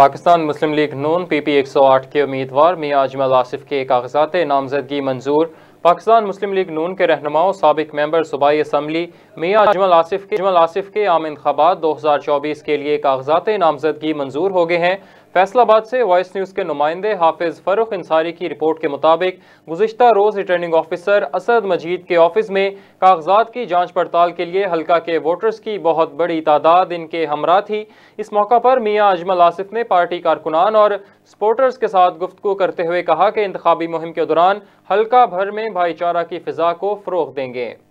पाकिस्तान मुस्लिम लीग नून P P एक सौ आठ के उम्मीदवार मियाँ अजमल आसिफ के कागजात नामजदगी मंजूर पाकिस्तान मुस्लिम लीग नून के रहनुमाओं सबक मेंबर सूबाई असम्बली मियाँ अजमल आसिफ के अजमल आसिफ के आम इंतबात दो हज़ार चौबीस के लिए कागजात नामजदगी मंजूर हो गए हैं फैसलाबाद से वॉइस न्यूज़ के नुमाइंदे हाफिज फरुख अंसारी की रिपोर्ट के मुताबिक गुजशत रोज़ रिटर्निंग ऑफिसर असद मजीद के ऑफिस में कागजात की जाँच पड़ताल के लिए हल्का के वोटर्स की बहुत बड़ी तादाद इनके हमरा थी इस मौका पर मियाँ अजमल आसिफ ने पार्टी कारकुनान और सपोर्टर्स के साथ गुफ्तु करते हुए कहा कि इंतबी मुहिम के दौरान हल्का भर में भाईचारा की फ़िज़ा को फ़रोग देंगे